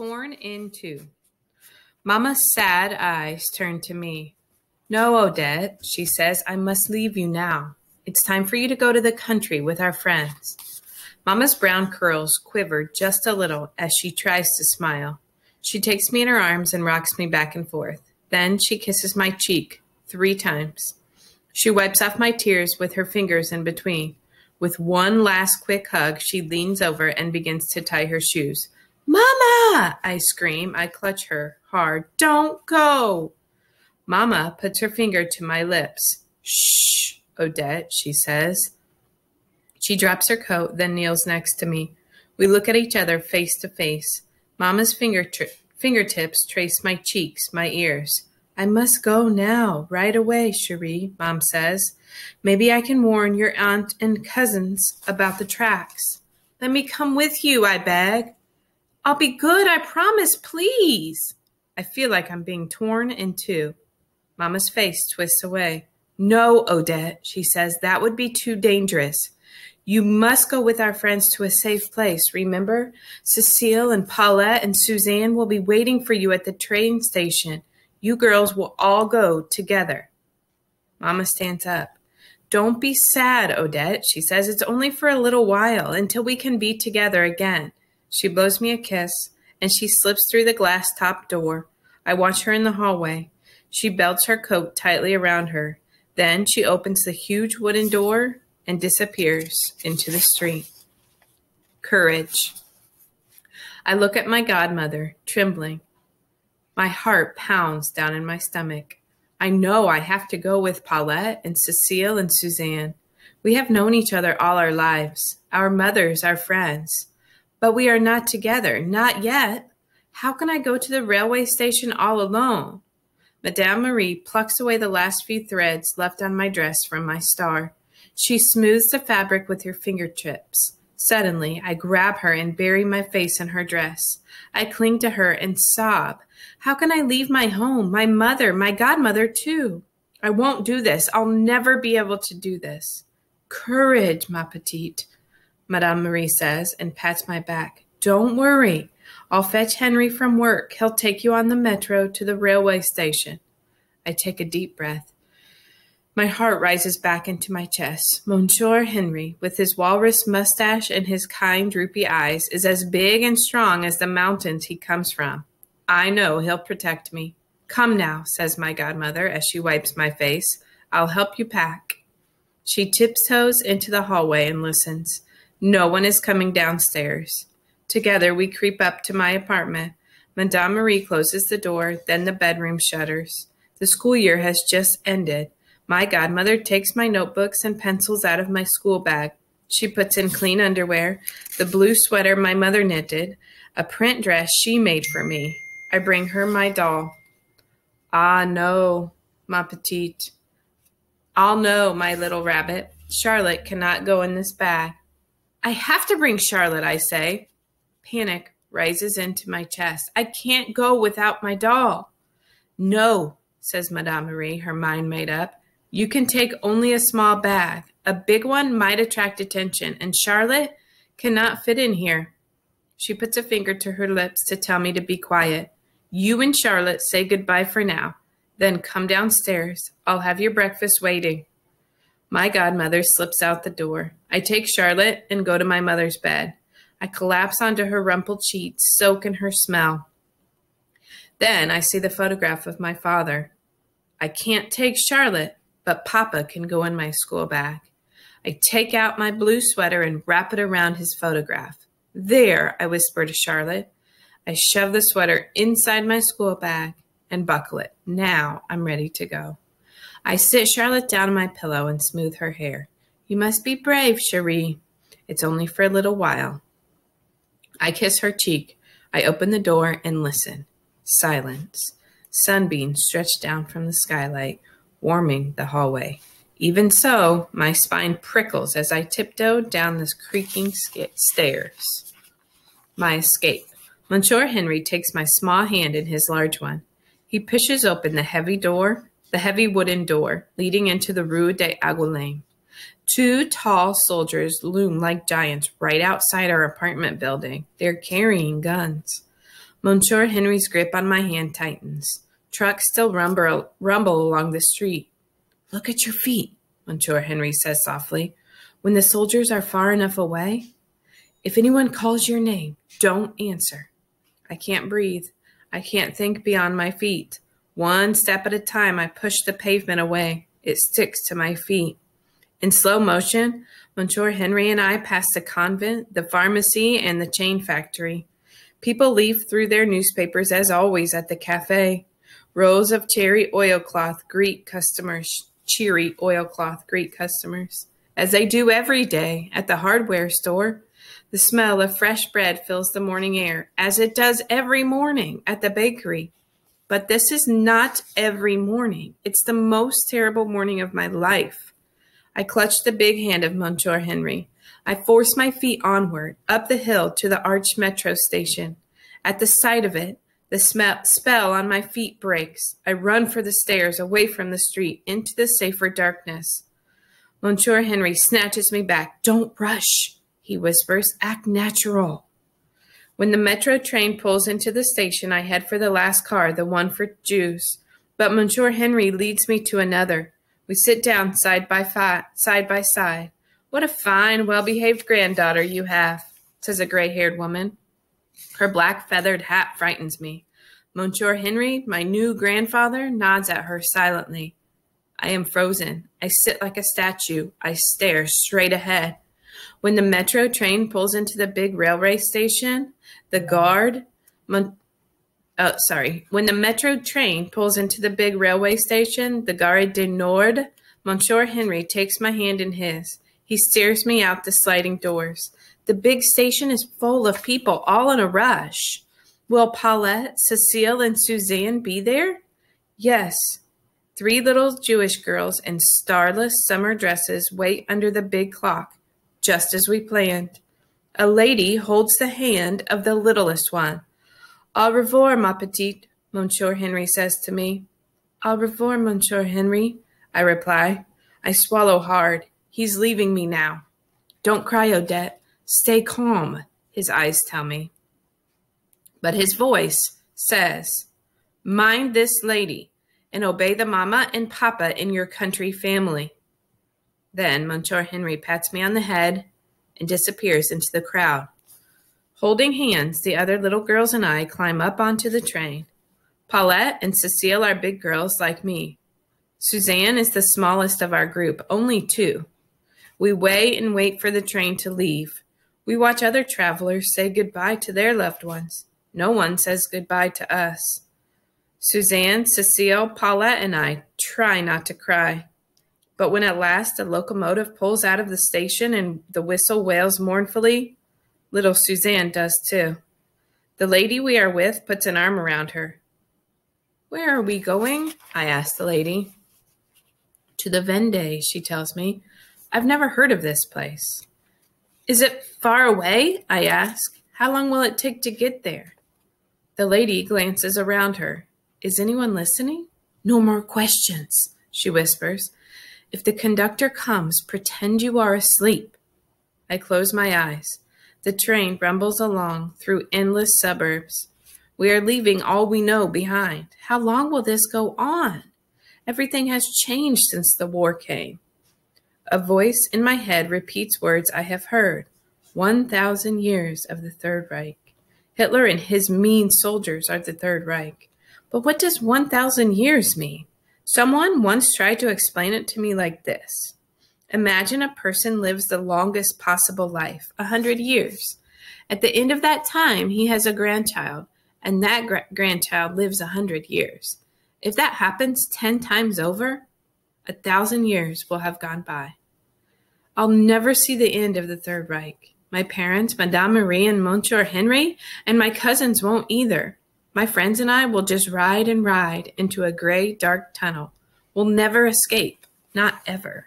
torn in two. Mama's sad eyes turn to me. No, Odette, she says, I must leave you now. It's time for you to go to the country with our friends. Mama's brown curls quiver just a little as she tries to smile. She takes me in her arms and rocks me back and forth. Then she kisses my cheek three times. She wipes off my tears with her fingers in between. With one last quick hug, she leans over and begins to tie her shoes. Mama! I scream. I clutch her hard. Don't go! Mama puts her finger to my lips. Shh, Odette, she says. She drops her coat, then kneels next to me. We look at each other face to face. Mama's finger tri- fingertips trace my cheeks, my ears. I must go now, right away, Cherie, Mom says. Maybe I can warn your aunt and cousins about the tracks. Let me come with you, I beg. I'll be good, I promise, please. I feel like I'm being torn in two. Mama's face twists away. No, Odette, she says, that would be too dangerous. You must go with our friends to a safe place, remember? Cecile and Paulette and Suzanne will be waiting for you at the train station. You girls will all go together. Mama stands up. Don't be sad, Odette, she says. It's only for a little while until we can be together again. She blows me a kiss, and she slips through the glass top door. I watch her in the hallway. She belts her coat tightly around her. Then she opens the huge wooden door and disappears into the street. Courage. I look at my godmother, trembling. My heart pounds down in my stomach. I know I have to go with Paulette and Cecile and Suzanne. We have known each other all our lives, our mothers, our friends but we are not together, not yet. How can I go to the railway station all alone? Madame Marie plucks away the last few threads left on my dress from my star. She smooths the fabric with her fingertips. Suddenly, I grab her and bury my face in her dress. I cling to her and sob. How can I leave my home, my mother, my godmother, too? I won't do this. I'll never be able to do this. Courage, ma petite. Madame Marie says and pats my back. Don't worry. I'll fetch Henry from work. He'll take you on the metro to the railway station. I take a deep breath. My heart rises back into my chest. Monsieur Henry, with his walrus mustache and his kind, droopy eyes, is as big and strong as the mountains he comes from. I know he'll protect me. Come now, says my godmother as she wipes my face. I'll help you pack. She tiptoes into the hallway and listens. No one is coming downstairs. Together we creep up to my apartment. Madame Marie closes the door, then the bedroom shutters. The school year has just ended. My godmother takes my notebooks and pencils out of my school bag. She puts in clean underwear, the blue sweater my mother knitted, a print dress she made for me. I bring her my doll. Ah, no, ma petite. I'll know, my little rabbit. Charlotte cannot go in this bag. I have to bring Charlotte, I say. Panic rises into my chest. I can't go without my doll. No, says Madame Marie, her mind made up. You can take only a small bag. A big one might attract attention, and Charlotte cannot fit in here. She puts a finger to her lips to tell me to be quiet. You and Charlotte say goodbye for now. Then come downstairs. I'll have your breakfast waiting. My godmother slips out the door. I take Charlotte and go to my mother's bed. I collapse onto her rumpled sheets, soak in her smell. Then I see the photograph of my father. I can't take Charlotte, but Papa can go in my school bag. I take out my blue sweater and wrap it around his photograph. There, I whisper to Charlotte. I shove the sweater inside my school bag and buckle it. Now I'm ready to go. I sit Charlotte down on my pillow and smooth her hair. You must be brave, Cherie. It's only for a little while. I kiss her cheek. I open the door and listen. Silence. Sunbeams stretched down from the skylight, warming the hallway. Even so, my spine prickles as I tiptoe down the creaking stairs. My escape. Monsieur Henry takes my small hand in his large one. He pushes open the heavy door the heavy wooden door leading into the Rue des Angoulême. Two tall soldiers loom like giants right outside our apartment building. They're carrying guns. Monsieur Henry's grip on my hand tightens. Trucks still rumble, rumble along the street. Look at your feet, Monsieur Henry says softly. When the soldiers are far enough away, if anyone calls your name, don't answer. I can't breathe. I can't think beyond my feet. One step at a time, I push the pavement away. It sticks to my feet. In slow motion, Monsieur Henry and I pass the convent, the pharmacy, and the chain factory. People leaf through their newspapers as always at the cafe. Rolls of cherry oilcloth greet customers, cheery oilcloth greet customers, as they do every day at the hardware store. The smell of fresh bread fills the morning air, as it does every morning at the bakery. But this is not every morning. It's the most terrible morning of my life. I clutch the big hand of Monsieur Henry. I force my feet onward, up the hill to the Arch metro station. At the sight of it, the spell on my feet breaks. I run for the stairs, away from the street, into the safer darkness. Monsieur Henry snatches me back. Don't rush, he whispers. Act natural. When the metro train pulls into the station, I head for the last car, the one for Jews. But Monsieur Henry leads me to another. We sit down side by side by side. What a fine, well-behaved granddaughter you have, says a gray-haired woman. Her black feathered hat frightens me. Monsieur Henry, my new grandfather, nods at her silently. I am frozen. I sit like a statue. I stare straight ahead. When the metro train pulls into the big railway station, the guard, mon- oh, sorry, when the metro train pulls into the big railway station, the Gare du Nord, Monsieur Henry takes my hand in his. He steers me out the sliding doors. The big station is full of people, all in a rush. Will Paulette, Cecile, and Suzanne be there? Yes. Three little Jewish girls in starless summer dresses wait under the big clock just as we planned. A lady holds the hand of the littlest one. Au revoir, ma petite, Monsieur Henry says to me. Au revoir, Monsieur Henry, I reply. I swallow hard. He's leaving me now. Don't cry, Odette. Stay calm, his eyes tell me. But his voice says, Mind this lady and obey the mama and papa in your country family. Then Monsieur Henry pats me on the head and disappears into the crowd. Holding hands, the other little girls and I climb up onto the train. Paulette and Cecile are big girls like me. Suzanne is the smallest of our group, only two. We wait and wait for the train to leave. We watch other travelers say goodbye to their loved ones. No one says goodbye to us. Suzanne, Cecile, Paulette, and I try not to cry. But when at last a locomotive pulls out of the station and the whistle wails mournfully, little Suzanne does too. The lady we are with puts an arm around her. Where are we going? I ask the lady. To the Vendée, she tells me. I've never heard of this place. Is it far away? I ask. How long will it take to get there? The lady glances around her. Is anyone listening? No more questions, she whispers. If the conductor comes, pretend you are asleep. I close my eyes. The train rumbles along through endless suburbs. We are leaving all we know behind. How long will this go on? Everything has changed since the war came. A voice in my head repeats words I have heard 1,000 years of the Third Reich. Hitler and his mean soldiers are the Third Reich. But what does 1,000 years mean? Someone once tried to explain it to me like this Imagine a person lives the longest possible life, a 100 years. At the end of that time, he has a grandchild, and that gra- grandchild lives a 100 years. If that happens 10 times over, a thousand years will have gone by. I'll never see the end of the Third Reich. My parents, Madame Marie and Monsieur Henry, and my cousins won't either. My friends and I will just ride and ride into a gray, dark tunnel. We'll never escape, not ever.